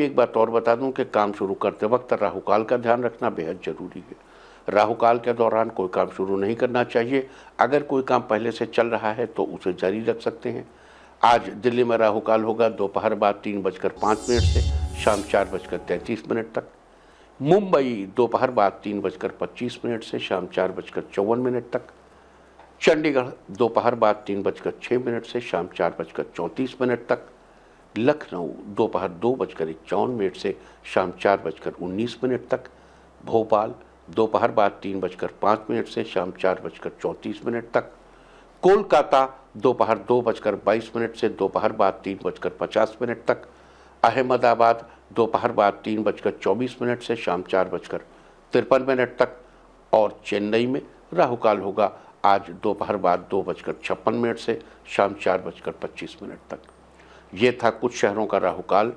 एक बात और बता दूं कि काम शुरू करते वक्त राहु काल का ध्यान रखना बेहद ज़रूरी है राहु काल के दौरान कोई काम शुरू नहीं करना चाहिए अगर कोई काम पहले से चल रहा है तो उसे जारी रख सकते हैं आज दिल्ली में राहु काल होगा दोपहर बाद तीन बजकर पाँच मिनट से शाम चार बजकर तैंतीस मिनट तक मुंबई दोपहर बाद तीन बजकर पच्चीस मिनट से शाम चार बजकर चौवन मिनट तक चंडीगढ़ दोपहर बाद तीन बजकर छः मिनट से शाम चार बजकर चौंतीस मिनट तक लखनऊ दोपहर दो, बजकर इक्यावन मिनट से शाम चार बजकर उन्नीस मिनट तक भोपाल दोपहर बाद तीन बजकर पाँच मिनट से शाम चार बजकर चौंतीस मिनट तक कोलकाता दोपहर दो, बजकर बाईस मिनट से दोपहर बाद तीन बजकर पचास मिनट तक अहमदाबाद दोपहर बाद तीन बजकर चौबीस मिनट से शाम चार बजकर तिरपन मिनट तक और चेन्नई में राहुकाल होगा आज दोपहर बाद दो बजकर छप्पन मिनट से शाम चार बजकर पच्चीस मिनट तक ये था कुछ शहरों का राहुकाल